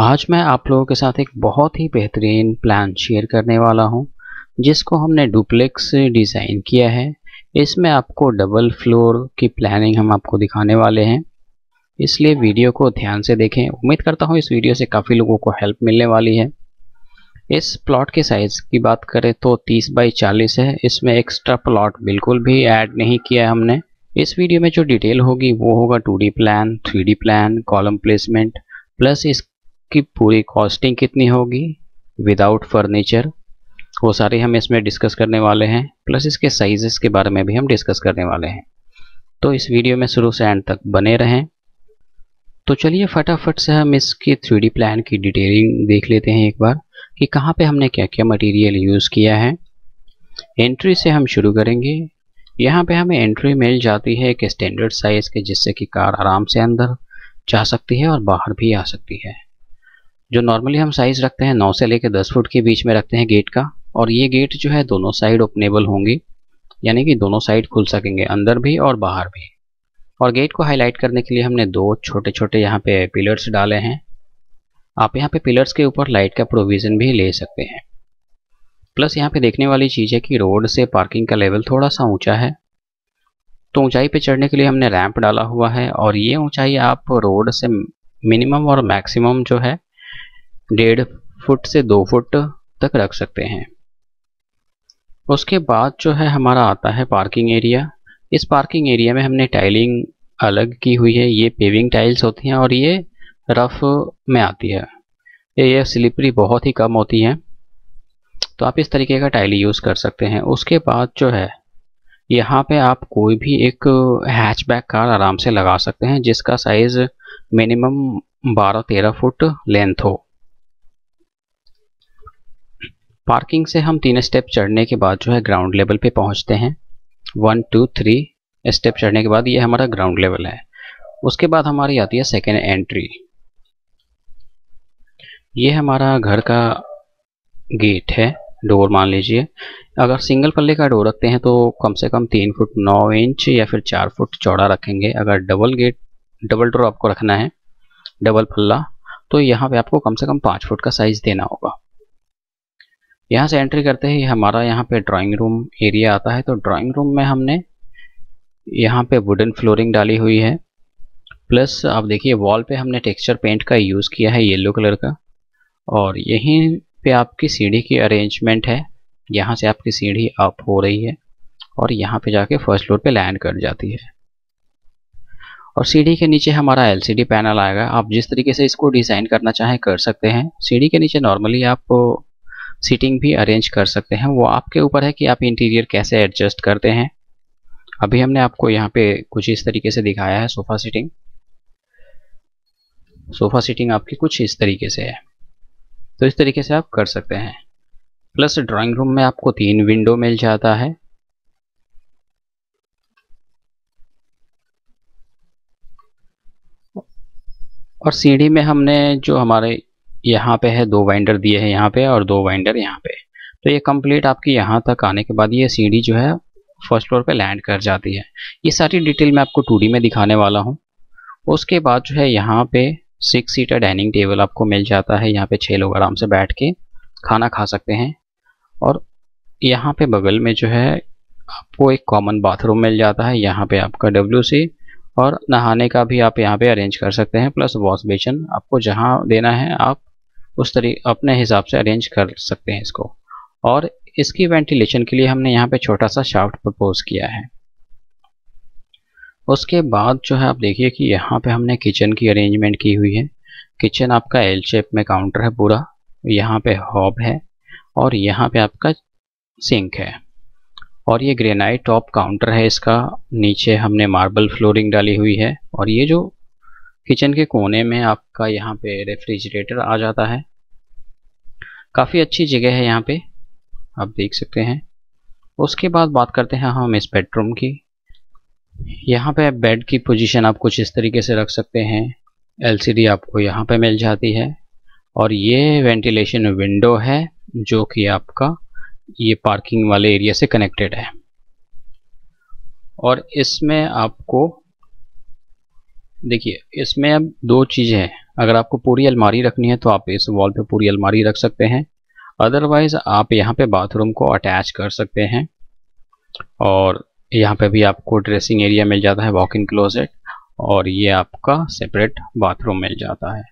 आज मैं आप लोगों के साथ एक बहुत ही बेहतरीन प्लान शेयर करने वाला हूं जिसको हमने डुप्लेक्स डिज़ाइन किया है इसमें आपको डबल फ्लोर की प्लानिंग हम आपको दिखाने वाले हैं इसलिए वीडियो को ध्यान से देखें उम्मीद करता हूं इस वीडियो से काफ़ी लोगों को हेल्प मिलने वाली है इस प्लॉट के साइज़ की बात करें तो तीस बाई चालीस है इसमें एक्स्ट्रा प्लॉट बिल्कुल भी ऐड नहीं किया है हमने इस वीडियो में जो डिटेल होगी वो होगा two plan three plan column placement plus इस की पूरी कॉस्टिंग कितनी होगी विदाउट फर्नीचर वो सारे हम इसमें डिस्कस करने वाले हैं प्लस इसके साइजेस के बारे में भी हम डिस्कस करने वाले हैं तो इस वीडियो में शुरू से एंड तक बने रहें तो चलिए फटाफट से हम इसके थ्री प्लान की डिटेलिंग देख लेते हैं एक बार कि कहाँ पे हमने क्या क्या मटेरियल यूज़ किया है एंट्री से हम शुरू करेंगे यहाँ पे हमें एंट्री मिल जाती है एक स्टैंडर्ड साइज़ के जिससे कि कार आराम से अंदर जा सकती है और बाहर भी आ सकती है जो नॉर्मली हम साइज़ रखते हैं नौ से लेकर दस फुट के बीच में रखते हैं गेट का और ये गेट जो है दोनों साइड ओपनेबल होंगे यानी कि दोनों साइड खुल सकेंगे अंदर भी और बाहर भी और गेट को हाईलाइट करने के लिए हमने दो छोटे छोटे यहाँ पे पिलर्स डाले हैं आप यहाँ पे पिलर्स के ऊपर लाइट का प्रोविज़न भी ले सकते हैं प्लस यहाँ पे देखने वाली चीज़ है कि रोड से पार्किंग का लेवल थोड़ा सा ऊंचा है तो ऊंचाई पे चढ़ने के लिए हमने रैंप डाला हुआ है और ये ऊंचाई आप रोड से मिनिमम और मैक्सिमम जो है डेढ़ फुट से दो फुट तक रख सकते हैं उसके बाद जो है हमारा आता है पार्किंग एरिया इस पार्किंग एरिया में हमने टाइलिंग अलग की हुई है ये पेविंग टाइल्स होती हैं और ये रफ में आती है ये स्लिपरी बहुत ही कम होती है तो आप इस तरीके का टाइल यूज़ कर सकते हैं उसके बाद जो है यहाँ पे आप कोई भी एक हैचबैक कार आराम से लगा सकते हैं जिसका साइज़ मिनिमम 12-13 फुट लेंथ हो पार्किंग से हम तीन स्टेप चढ़ने के बाद जो है ग्राउंड लेवल पे पहुंचते हैं वन टू थ्री स्टेप चढ़ने के बाद ये हमारा ग्राउंड लेवल है उसके बाद हमारी आती है सेकेंड एंट्री ये हमारा घर का गेट है डोर मान लीजिए अगर सिंगल पल्ले का डोर रखते हैं तो कम से कम तीन फुट नौ इंच या फिर चार फुट चौड़ा रखेंगे अगर डबल गेट डबल डोर आपको रखना है डबल पल्ला तो यहाँ पे आपको कम से कम पाँच फुट का साइज़ देना होगा यहाँ से एंट्री करते ही हमारा यहाँ पे ड्राइंग रूम एरिया आता है तो ड्राइंग रूम में हमने यहाँ पे वुडन फ्लोरिंग डाली हुई है प्लस आप देखिए वॉल पे हमने टेक्सचर पेंट का यूज़ किया है येलो कलर का और यहीं पे आपकी सीढ़ी की अरेंजमेंट है यहाँ से आपकी सीढ़ी अप हो रही है और यहाँ पे जाके फर्स्ट फ्लोर पे लैंड कर जाती है और सीढ़ी के नीचे हमारा एलसीडी पैनल आएगा आप जिस तरीके से इसको डिज़ाइन करना चाहें कर सकते हैं सीढ़ी के नीचे नॉर्मली आप सीटिंग भी अरेंज कर सकते हैं वो आपके ऊपर है कि आप इंटीरियर कैसे एडजस्ट करते हैं अभी हमने आपको यहाँ पे कुछ इस तरीके से दिखाया है सोफ़ा सीटिंग सोफ़ा सीटिंग आपकी कुछ इस तरीके से है तो इस तरीके से आप कर सकते हैं प्लस ड्राइंग रूम में आपको तीन विंडो मिल जाता है और सीढ़ी में हमने जो हमारे यहाँ पे है दो वाइंडर दिए हैं यहाँ पे और दो वाइंडर यहाँ पे तो ये कंप्लीट आपकी यहाँ तक आने के बाद ये सीढ़ी जो है फर्स्ट फ्लोर पे लैंड कर जाती है ये सारी डिटेल मैं आपको टू में दिखाने वाला हूँ उसके बाद जो है यहाँ पे सिक्स सीटर डाइनिंग टेबल आपको मिल जाता है यहाँ पे छः लोग आराम से बैठ के खाना खा सकते हैं और यहाँ पे बगल में जो है आपको एक कॉमन बाथरूम मिल जाता है यहाँ पे आपका डब्ल्यू और नहाने का भी आप यहाँ पे अरेंज कर सकते हैं प्लस वॉश बेसन आपको जहाँ देना है आप उस तरी अपने हिसाब से अरेंज कर सकते हैं इसको और इसकी वेंटिलेशन के लिए हमने यहाँ पे छोटा सा शाफ्ट प्रपोज किया है उसके बाद जो है आप देखिए कि यहाँ पे हमने किचन की अरेंजमेंट की हुई है किचन आपका एल शेप में काउंटर है पूरा यहाँ पे हॉब है और यहाँ पे आपका सिंक है और ये ग्रेनाइट टॉप काउंटर है इसका नीचे हमने मार्बल फ्लोरिंग डाली हुई है और ये जो किचन के कोने में आपका यहाँ पे रेफ्रिजरेटर आ जाता है काफ़ी अच्छी जगह है यहाँ पे आप देख सकते हैं उसके बाद बात करते हैं हम इस बेडरूम की यहाँ पे बेड की पोजीशन आप कुछ इस तरीके से रख सकते हैं एलसीडी आपको यहाँ पे मिल जाती है और ये वेंटिलेशन विंडो है जो कि आपका ये पार्किंग वाले एरिया से कनेक्टेड है और इसमें आपको देखिए इसमें अब दो चीज़ें हैं अगर आपको पूरी अलमारी रखनी है तो आप इस वॉल पे पूरी अलमारी रख सकते हैं अदरवाइज़ आप यहाँ पे बाथरूम को अटैच कर सकते हैं और यहाँ पे भी आपको ड्रेसिंग एरिया मिल जाता है वॉक इन क्लोजेट और ये आपका सेपरेट बाथरूम मिल जाता है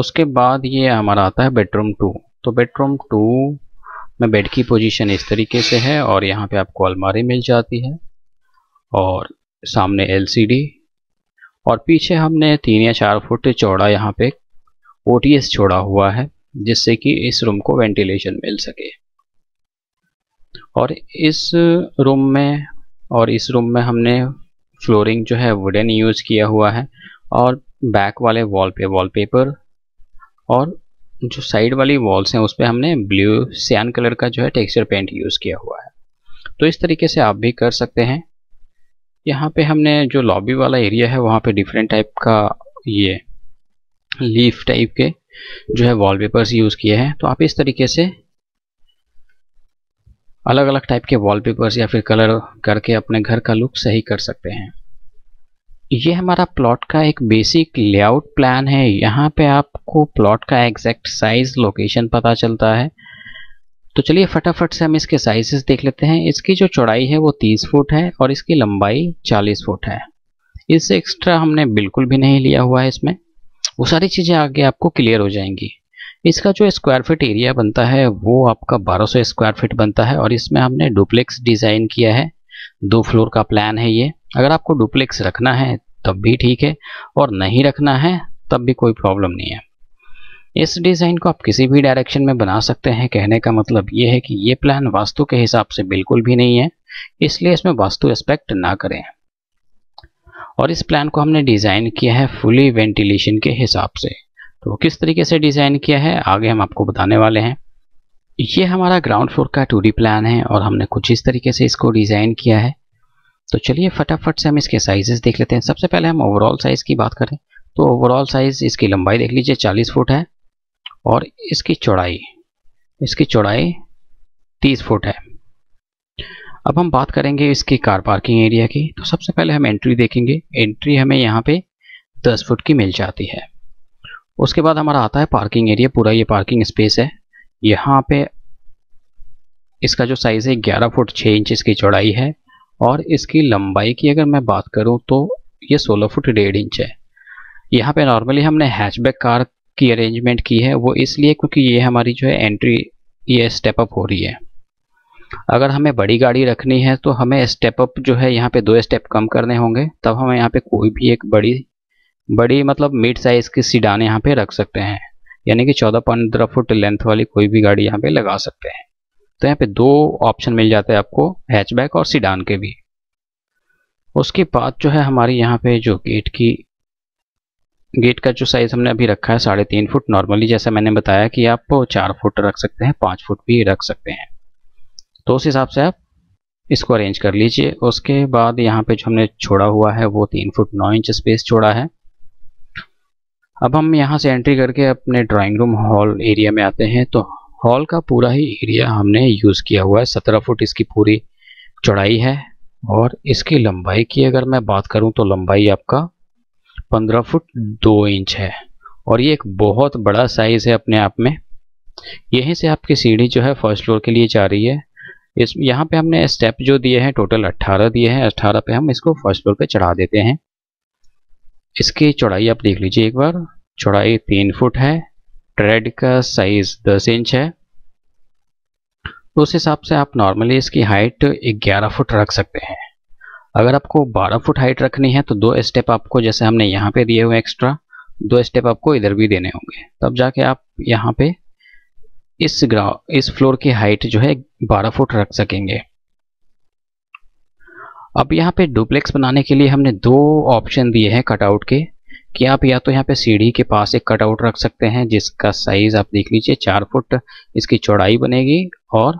उसके बाद ये हमारा आता है बेडरूम टू तो बेडरूम टू में बेड की पोजीशन इस तरीके से है और यहाँ पे आपको अलमारी मिल जाती है और सामने एलसीडी और पीछे हमने तीन या चार फुट चौड़ा यहाँ पे ओ छोड़ा हुआ है जिससे कि इस रूम को वेंटिलेशन मिल सके और इस रूम में और इस रूम में हमने फ्लोरिंग जो है वुडन यूज़ किया हुआ है और बैक वाले वॉल पे वॉलपेपर और जो साइड वाली वॉल्स हैं उस पर हमने ब्लू सियान कलर का जो है टेक्सचर पेंट यूज़ किया हुआ है तो इस तरीके से आप भी कर सकते हैं यहाँ पे हमने जो लॉबी वाला एरिया है वहाँ पे डिफरेंट टाइप का ये लीफ टाइप के जो है वॉलपेपर्स यूज़ किए हैं तो आप इस तरीके से अलग अलग टाइप के वॉलपेपर्स या फिर कलर करके अपने घर का लुक सही कर सकते हैं ये हमारा प्लॉट का एक बेसिक लेआउट प्लान है यहाँ पे आपको प्लॉट का एग्जैक्ट साइज लोकेशन पता चलता है तो चलिए फटाफट से हम इसके साइजेस देख लेते हैं इसकी जो चौड़ाई है वो 30 फुट है और इसकी लंबाई 40 फुट है इससे एक्स्ट्रा हमने बिल्कुल भी नहीं लिया हुआ है इसमें वो सारी चीज़ें आगे आपको क्लियर हो जाएंगी इसका जो स्क्वायर फिट एरिया बनता है वो आपका 1200 स्क्वायर फिट बनता है और इसमें हमने डुप्लेक्स डिज़ाइन किया है दो फ्लोर का प्लान है ये अगर आपको डुप्लेक्स रखना है तब भी ठीक है और नहीं रखना है तब भी कोई प्रॉब्लम नहीं है इस डिज़ाइन को आप किसी भी डायरेक्शन में बना सकते हैं कहने का मतलब ये है कि ये प्लान वास्तु के हिसाब से बिल्कुल भी नहीं है इसलिए इसमें वास्तु एस्पेक्ट ना करें और इस प्लान को हमने डिज़ाइन किया है फुली वेंटिलेशन के हिसाब से तो किस तरीके से डिज़ाइन किया है आगे हम आपको बताने वाले हैं ये हमारा ग्राउंड फ्लोर का टू प्लान है और हमने कुछ इस तरीके से इसको डिज़ाइन किया है तो चलिए फटाफट से हम इसके साइजेस देख लेते हैं सबसे पहले हम ओवरऑल साइज़ की बात करें तो ओवरऑल साइज़ इसकी लंबाई देख लीजिए 40 फुट है और इसकी चौड़ाई इसकी चौड़ाई 30 फुट है अब हम बात करेंगे इसकी कार पार्किंग एरिया की तो सबसे पहले हम एंट्री देखेंगे एंट्री हमें यहाँ पे 10 फुट की मिल जाती है उसके बाद हमारा आता है पार्किंग एरिया पूरा ये पार्किंग स्पेस है यहाँ पे इसका जो साइज़ है ग्यारह फुट छः इंच इसकी चौड़ाई है और इसकी लंबाई की अगर मैं बात करूँ तो ये सोलह फुट डेढ़ इंच है यहाँ पे नॉर्मली हमने हैचबैक कार की अरेंजमेंट की है वो इसलिए क्योंकि ये हमारी जो है एंट्री ये स्टेप अप हो रही है अगर हमें बड़ी गाड़ी रखनी है तो हमें स्टेप अप जो है यहाँ पे दो स्टेप कम करने होंगे तब हम यहाँ पे कोई भी एक बड़ी बड़ी मतलब मिड साइज़ की सीडान यहाँ पे रख सकते हैं यानी कि चौदह पंद्रह फुट लेंथ वाली कोई भी गाड़ी यहाँ पे लगा सकते हैं तो यहाँ पे दो ऑप्शन मिल जाते हैं आपको हैचबैक और सीडान के भी उसके बाद जो है हमारी यहाँ पे जो गेट की गेट का जो साइज़ हमने अभी रखा है साढ़े तीन फुट नॉर्मली जैसा मैंने बताया कि आप चार फुट रख सकते हैं पाँच फुट भी रख सकते हैं तो उस हिसाब से आप इसको अरेंज कर लीजिए उसके बाद यहाँ पे जो हमने छोड़ा हुआ है वो तीन फुट नौ इंच स्पेस छोड़ा है अब हम यहाँ से एंट्री करके अपने ड्राॅइंग रूम हॉल एरिया में आते हैं तो हॉल का पूरा ही एरिया हमने यूज़ किया हुआ है सत्रह फुट इसकी पूरी चौड़ाई है और इसकी लंबाई की अगर मैं बात करूँ तो लंबाई आपका पंद्रह फुट दो इंच है और ये एक बहुत बड़ा साइज़ है अपने आप में यहीं से आपकी सीढ़ी जो है फर्स्ट फ्लोर के लिए जा रही है इस यहाँ पे हमने स्टेप जो दिए हैं टोटल 18 दिए हैं 18 पे हम इसको फर्स्ट फ्लोर पे चढ़ा देते हैं इसकी चौड़ाई आप देख लीजिए एक बार चौड़ाई तीन फुट है ट्रेड का साइज दस इंच है उस हिसाब से आप नॉर्मली इसकी हाइट ग्यारह फुट रख सकते हैं अगर आपको 12 फुट हाइट रखनी है तो दो स्टेप आपको जैसे हमने यहाँ पे दिए हुए एक्स्ट्रा दो स्टेप आपको इधर भी देने होंगे तब जाके आप यहाँ पे इस ग्राउ इस फ्लोर की हाइट जो है 12 फुट रख सकेंगे अब यहाँ पे डुप्लेक्स बनाने के लिए हमने दो ऑप्शन दिए हैं कटआउट के कि आप या तो यहाँ पे सीढ़ी के पास एक कटआउट रख सकते हैं जिसका साइज आप देख लीजिए चार फुट इसकी चौड़ाई बनेगी और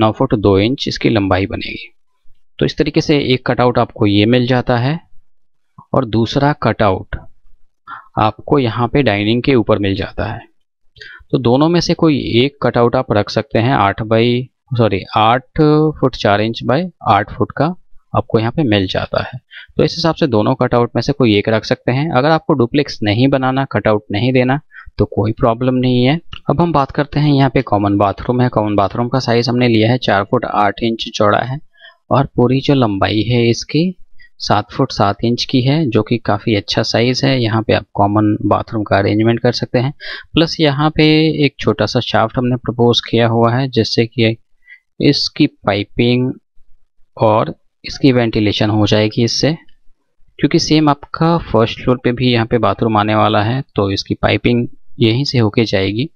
नौ फुट दो इंच इसकी लंबाई बनेगी तो इस तरीके से एक कटआउट आपको ये मिल जाता है और दूसरा कटआउट आपको यहाँ पे डाइनिंग के ऊपर मिल जाता है तो दोनों में से कोई एक कटआउट आप रख सकते हैं आठ बाई सॉरी आठ फुट चार इंच बाय आठ फुट का आपको यहाँ पे मिल जाता है तो इस हिसाब से दोनों कटआउट में से कोई एक रख सकते हैं अगर आपको डुप्लेक्स नहीं बनाना कटआउट नहीं देना तो कोई प्रॉब्लम नहीं है अब हम बात करते हैं यहाँ पे कॉमन बाथरूम है कॉमन बाथरूम का साइज हमने लिया है चार फुट आठ इंच चौड़ा है और पूरी जो लंबाई है इसकी सात फुट सात इंच की है जो कि काफ़ी अच्छा साइज़ है यहाँ पे आप कॉमन बाथरूम का अरेंजमेंट कर सकते हैं प्लस यहाँ पे एक छोटा सा शाफ्ट हमने प्रपोज किया हुआ है जिससे कि इसकी पाइपिंग और इसकी वेंटिलेशन हो जाएगी इससे क्योंकि सेम आपका फर्स्ट फ्लोर पे भी यहाँ पे बाथरूम आने वाला है तो इसकी पाइपिंग यहीं से होके जाएगी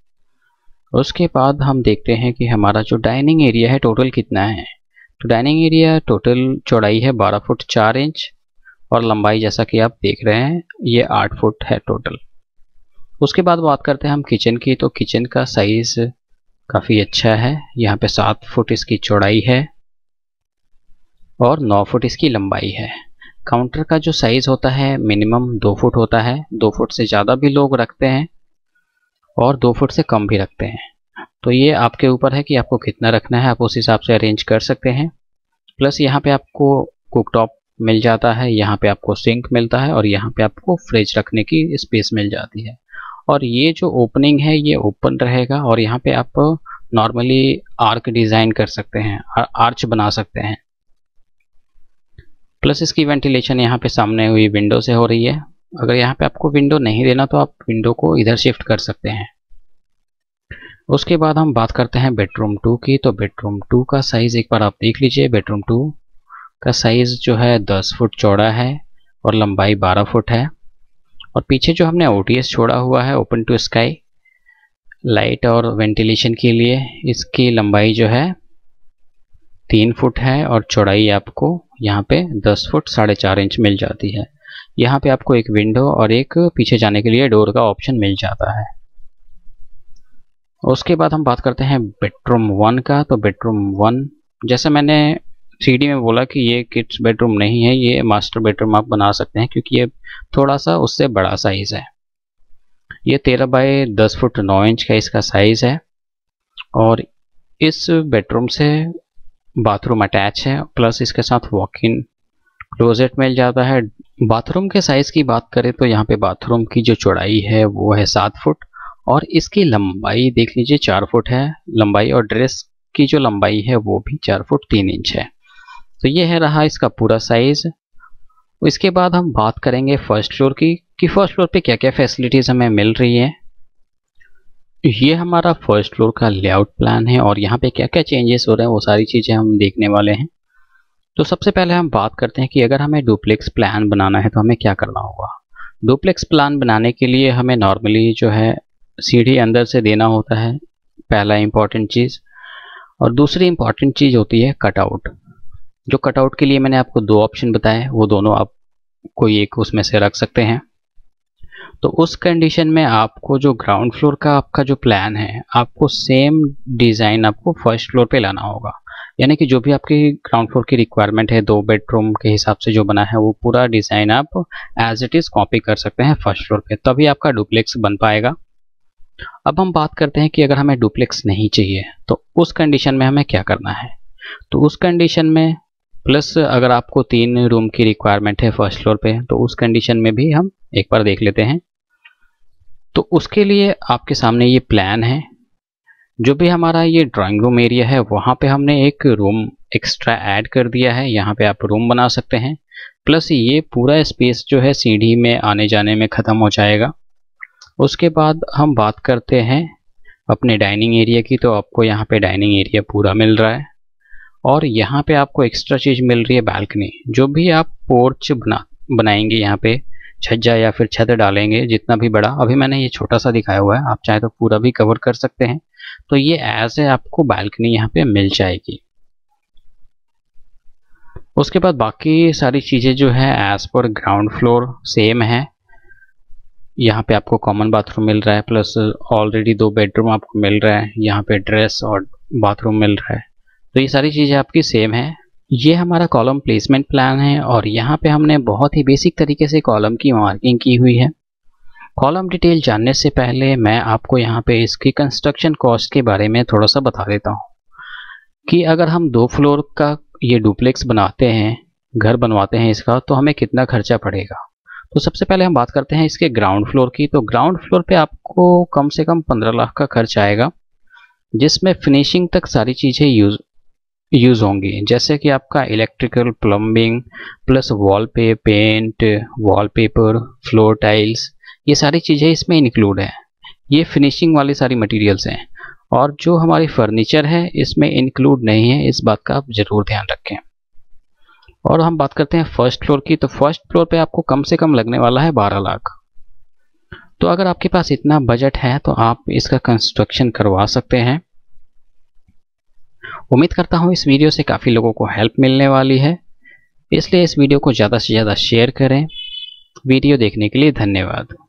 उसके बाद हम देखते हैं कि हमारा जो डाइनिंग एरिया है टोटल कितना है तो डाइनिंग एरिया टोटल चौड़ाई है 12 फुट 4 इंच और लंबाई जैसा कि आप देख रहे हैं ये 8 फुट है टोटल उसके बाद बात करते हैं हम किचन की तो किचन का साइज़ काफ़ी अच्छा है यहाँ पे 7 फुट इसकी चौड़ाई है और 9 फुट इसकी लंबाई है काउंटर का जो साइज़ होता है मिनिमम दो फुट होता है दो फुट से ज़्यादा भी लोग रखते हैं और दो फुट से कम भी रखते हैं तो ये आपके ऊपर है कि आपको कितना रखना है आप उस हिसाब से अरेंज कर सकते हैं प्लस यहाँ पे आपको कुकटॉप मिल जाता है यहाँ पे आपको सिंक मिलता है और यहाँ पे आपको फ्रिज रखने की स्पेस मिल जाती है और ये जो ओपनिंग है ये ओपन रहेगा और यहाँ पे आप नॉर्मली आर्क डिज़ाइन कर सकते हैं आर्च बना सकते हैं प्लस इसकी वेंटिलेशन यहाँ पे सामने हुई विंडो से हो रही है अगर यहाँ पे आपको विंडो नहीं देना तो आप विंडो को इधर शिफ्ट कर सकते हैं उसके बाद हम बात करते हैं बेडरूम टू की तो बेडरूम टू का साइज़ एक बार आप देख लीजिए बेडरूम टू का साइज़ जो है दस फुट चौड़ा है और लंबाई बारह फुट है और पीछे जो हमने ओ छोड़ा हुआ है ओपन टू स्काई लाइट और वेंटिलेशन के लिए इसकी लंबाई जो है तीन फुट है और चौड़ाई आपको यहाँ पे दस फुट साढ़े चार इंच मिल जाती है यहाँ पे आपको एक विंडो और एक पीछे जाने के लिए डोर का ऑप्शन मिल जाता है उसके बाद हम बात करते हैं बेडरूम वन का तो बेडरूम वन जैसे मैंने थ्री में बोला कि ये किड्स बेडरूम नहीं है ये मास्टर बेडरूम आप बना सकते हैं क्योंकि ये थोड़ा सा उससे बड़ा साइज़ है ये तेरह बाय दस फुट नौ इंच का इसका साइज़ है और इस बेडरूम से बाथरूम अटैच है प्लस इसके साथ वॉक इन क्लोजेट मिल जाता है बाथरूम के साइज़ की बात करें तो यहाँ पे बाथरूम की जो चौड़ाई है वो है सात फुट और इसकी लंबाई देख लीजिए चार फुट है लंबाई और ड्रेस की जो लंबाई है वो भी चार फुट तीन इंच है तो ये है रहा इसका पूरा साइज इसके बाद हम बात करेंगे फर्स्ट फ्लोर की कि फर्स्ट फ्लोर पे क्या क्या फैसिलिटीज़ हमें मिल रही है ये हमारा फर्स्ट फ्लोर का लेआउट प्लान है और यहाँ पे क्या क्या चेंजेस हो रहे हैं वो सारी चीज़ें हम देखने वाले हैं तो सबसे पहले हम बात करते हैं कि अगर हमें डुप्लेक्स प्लान बनाना है तो हमें क्या करना होगा डुप्लेक्स प्लान बनाने के लिए हमें नॉर्मली जो है सीढ़ी अंदर से देना होता है पहला इम्पॉर्टेंट चीज़ और दूसरी इम्पॉर्टेंट चीज़ होती है कटआउट जो कटआउट के लिए मैंने आपको दो ऑप्शन बताए वो दोनों आप कोई एक उसमें से रख सकते हैं तो उस कंडीशन में आपको जो ग्राउंड फ्लोर का आपका जो प्लान है आपको सेम डिज़ाइन आपको फर्स्ट फ्लोर पे लाना होगा यानी कि जो भी आपकी ग्राउंड फ्लोर की रिक्वायरमेंट है दो बेडरूम के हिसाब से जो बना है वो पूरा डिज़ाइन आप एज इट इज़ कॉपी कर सकते हैं फर्स्ट फ्लोर पे तभी आपका डुप्लेक्स बन पाएगा अब हम बात करते हैं कि अगर हमें डुप्लेक्स नहीं चाहिए तो उस कंडीशन में हमें क्या करना है तो उस कंडीशन में प्लस अगर आपको तीन रूम की रिक्वायरमेंट है फर्स्ट फ्लोर पे तो उस कंडीशन में भी हम एक बार देख लेते हैं तो उसके लिए आपके सामने ये प्लान है जो भी हमारा ये ड्राइंग रूम एरिया है वहाँ पे हमने एक रूम एक्स्ट्रा ऐड कर दिया है यहाँ पे आप रूम बना सकते हैं प्लस ये पूरा स्पेस जो है सीढ़ी में आने जाने में ख़त्म हो जाएगा उसके बाद हम बात करते हैं अपने डाइनिंग एरिया की तो आपको यहाँ पे डाइनिंग एरिया पूरा मिल रहा है और यहाँ पे आपको एक्स्ट्रा चीज़ मिल रही है बालकनी जो भी आप पोर्च बना बनाएंगे यहाँ पे छज्जा या फिर छत डालेंगे जितना भी बड़ा अभी मैंने ये छोटा सा दिखाया हुआ है आप चाहे तो पूरा भी कवर कर सकते हैं तो ये एज ए आपको बालकनी यहाँ पे मिल जाएगी उसके बाद बाकी सारी चीज़ें जो है as per ground floor same है यहाँ पे आपको कॉमन बाथरूम मिल रहा है प्लस ऑलरेडी दो बेडरूम आपको मिल रहा है यहाँ पे ड्रेस और बाथरूम मिल रहा है तो ये सारी चीज़ें आपकी सेम है ये हमारा कॉलम प्लेसमेंट प्लान है और यहाँ पे हमने बहुत ही बेसिक तरीके से कॉलम की मार्किंग की हुई है कॉलम डिटेल जानने से पहले मैं आपको यहाँ पे इसकी कंस्ट्रक्शन कॉस्ट के बारे में थोड़ा सा बता देता हूँ कि अगर हम दो फ्लोर का ये डुप्लेक्स बनाते हैं घर बनवाते हैं इसका तो हमें कितना खर्चा पड़ेगा तो सबसे पहले हम बात करते हैं इसके ग्राउंड फ्लोर की तो ग्राउंड फ्लोर पे आपको कम से कम पंद्रह लाख का खर्च आएगा जिसमें फिनिशिंग तक सारी चीज़ें यूज यूज़ होंगी जैसे कि आपका इलेक्ट्रिकल प्लम्बिंग प्लस वॉल पे पेंट वॉलपेपर फ्लोर टाइल्स ये सारी चीज़ें इसमें इंक्लूड है ये फिनिशिंग वाली सारी मटेरियल्स हैं और जो हमारी फर्नीचर है इसमें इंक्लूड नहीं है इस बात का आप ज़रूर ध्यान रखें और हम बात करते हैं फर्स्ट फ्लोर की तो फर्स्ट फ्लोर पे आपको कम से कम लगने वाला है बारह लाख तो अगर आपके पास इतना बजट है तो आप इसका कंस्ट्रक्शन करवा सकते हैं उम्मीद करता हूँ इस वीडियो से काफ़ी लोगों को हेल्प मिलने वाली है इसलिए इस वीडियो को ज़्यादा से ज़्यादा शेयर करें वीडियो देखने के लिए धन्यवाद